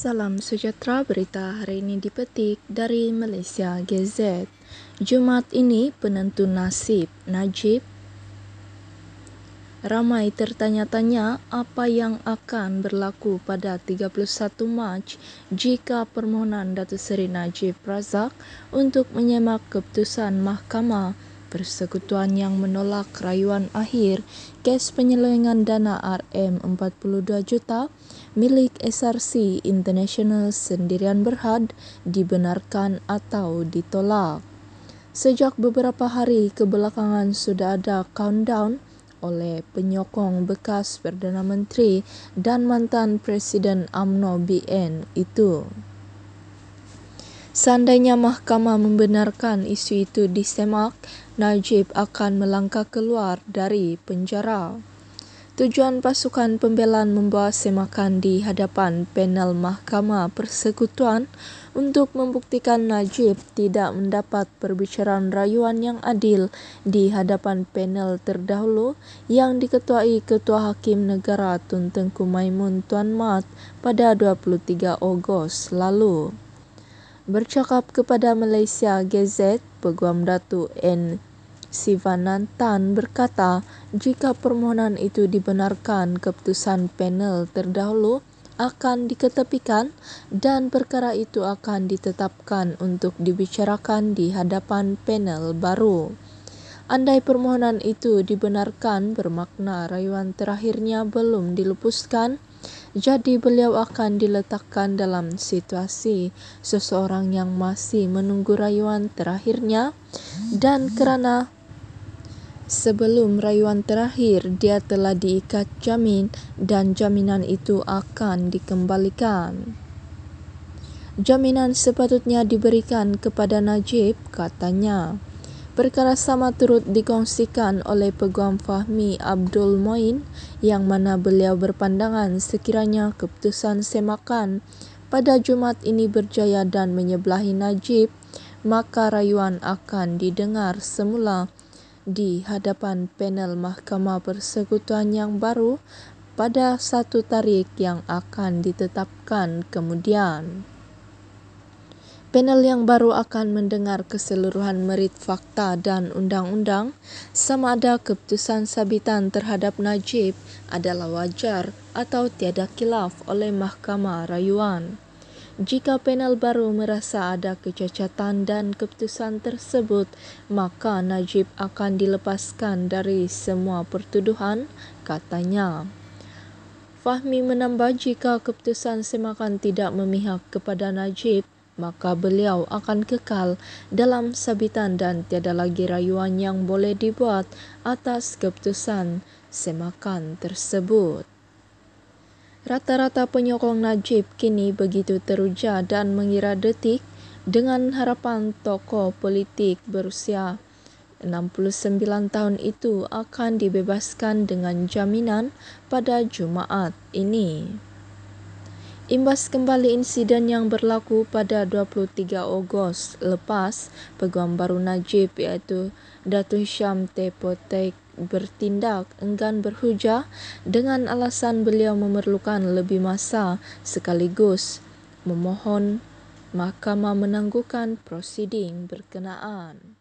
Salam sejahtera berita hari ini dipetik dari Malaysia Gazette. Jumaat ini penentu nasib Najib. Ramai tertanya-tanya apa yang akan berlaku pada 31 Mac jika permohonan Datuk Seri Najib Razak untuk menyemak keputusan mahkamah persekutuan yang menolak rayuan akhir kes penyelewengan dana RM42 juta milik SRC International Sendirian Berhad dibenarkan atau ditolak. Sejak beberapa hari kebelakangan sudah ada countdown oleh penyokong bekas Perdana Menteri dan mantan Presiden AMNO BN itu. Seandainya mahkamah membenarkan isu itu disemak, Najib akan melangkah keluar dari penjara. Tujuan pasukan pembelaan membawa semakan di hadapan panel mahkamah persekutuan untuk membuktikan Najib tidak mendapat perbicaraan rayuan yang adil di hadapan panel terdahulu yang diketuai Ketua Hakim Negara Tun Tengku Maimun Tuan Mat pada 23 Ogos lalu bercakap kepada Malaysia Gazette, Peguam Datu N. Sivanan Tan berkata jika permohonan itu dibenarkan keputusan panel terdahulu akan diketepikan dan perkara itu akan ditetapkan untuk dibicarakan di hadapan panel baru. Andai permohonan itu dibenarkan bermakna rayuan terakhirnya belum dilupuskan, jadi beliau akan diletakkan dalam situasi seseorang yang masih menunggu rayuan terakhirnya dan kerana sebelum rayuan terakhir dia telah diikat jamin dan jaminan itu akan dikembalikan. Jaminan sepatutnya diberikan kepada Najib, katanya. Perkara sama turut dikongsikan oleh Peguam Fahmi Abdul Moin yang mana beliau berpandangan sekiranya keputusan semakan pada Jumaat ini berjaya dan menyebelahi Najib, maka rayuan akan didengar semula di hadapan panel Mahkamah Persekutuan yang baru pada satu tarikh yang akan ditetapkan kemudian. Panel yang baru akan mendengar keseluruhan merit fakta dan undang-undang sama ada keputusan sabitan terhadap Najib adalah wajar atau tiada kilaf oleh Mahkamah Rayuan. Jika panel baru merasa ada kecacatan dan keputusan tersebut, maka Najib akan dilepaskan dari semua pertuduhan, katanya. Fahmi menambah jika keputusan semakan tidak memihak kepada Najib, maka beliau akan kekal dalam sabitan dan tiada lagi rayuan yang boleh dibuat atas keputusan semakan tersebut. Rata-rata penyokong Najib kini begitu teruja dan mengira detik dengan harapan tokoh politik berusia 69 tahun itu akan dibebaskan dengan jaminan pada Jumaat ini imbas kembali insiden yang berlaku pada 23 Ogos lepas Peguam Baru Najib iaitu Datu Syam Tepotek bertindak enggan berhujah dengan alasan beliau memerlukan lebih masa sekaligus memohon mahkamah menangguhkan prosiding berkenaan.